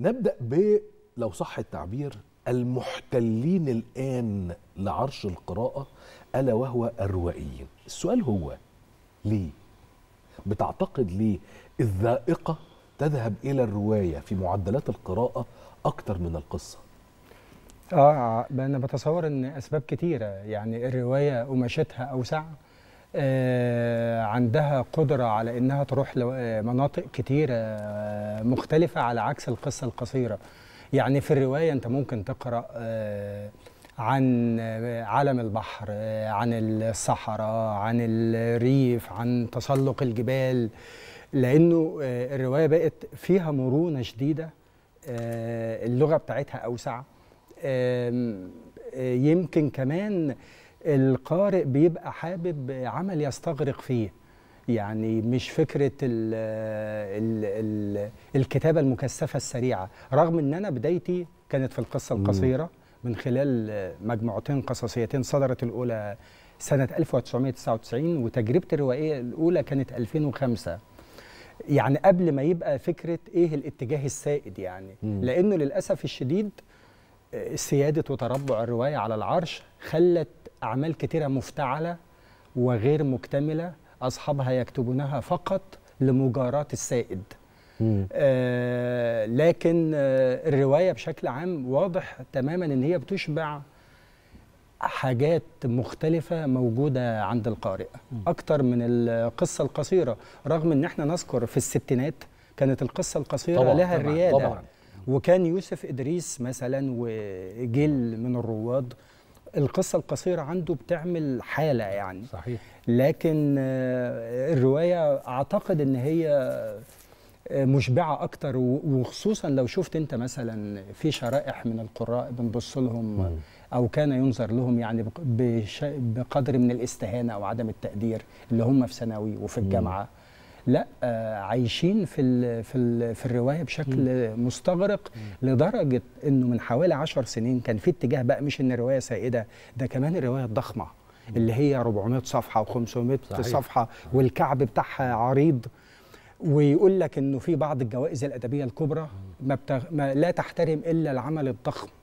نبدا ب لو صح التعبير المحتلين الان لعرش القراءه الا وهو الروائيين السؤال هو ليه بتعتقد ليه الذائقه تذهب الى الروايه في معدلات القراءه اكتر من القصه اه انا بتصور ان اسباب كتيره يعني الروايه قماشتها اوسع آه، عندها قدرة على إنها تروح لمناطق آه، كتيرة آه، مختلفة على عكس القصة القصيرة يعني في الرواية أنت ممكن تقرأ آه، عن عالم البحر عن الصحراء عن الريف عن تسلق الجبال لأنه الرواية بقت فيها مرونة شديدة اللغة بتاعتها أوسع يمكن كمان القارئ بيبقى حابب عمل يستغرق فيه يعني مش فكره الـ الـ الـ الكتابه المكثفه السريعه رغم ان انا بدايتي كانت في القصه القصيره من خلال مجموعتين قصصيتين صدرت الاولى سنه 1999 وتجربتي الروائيه الاولى كانت 2005 يعني قبل ما يبقى فكره ايه الاتجاه السائد يعني لانه للاسف الشديد سياده وتربع الروايه على العرش خلت اعمال كثيره مفتعله وغير مكتمله اصحابها يكتبونها فقط لمجاراه السائد آه لكن آه الروايه بشكل عام واضح تماما ان هي بتشبع حاجات مختلفة موجودة عند القارئ أكتر من القصة القصيرة رغم أن احنا نذكر في الستينات كانت القصة القصيرة طبعًا لها الريادة طبعًا. وكان يوسف ادريس مثلا وجيل من الرواد القصه القصيره عنده بتعمل حاله يعني صحيح لكن آه، الروايه اعتقد ان هي آه، مشبعه اكتر وخصوصا لو شفت انت مثلا في شرائح من القراء بنبص لهم او كان ينظر لهم يعني بقدر من الاستهانه او عدم التقدير اللي هم في ثانوي وفي الجامعه لا آه، عايشين في الـ في الـ في الروايه بشكل م. مستغرق م. لدرجه انه من حوالي 10 سنين كان في اتجاه بقى مش ان الروايه سائده ده كمان الروايه الضخمه اللي هي 400 صفحه و500 صفحه والكعب بتاعها عريض ويقول لك انه في بعض الجوائز الادبيه الكبرى ما, بتغ... ما لا تحترم الا العمل الضخم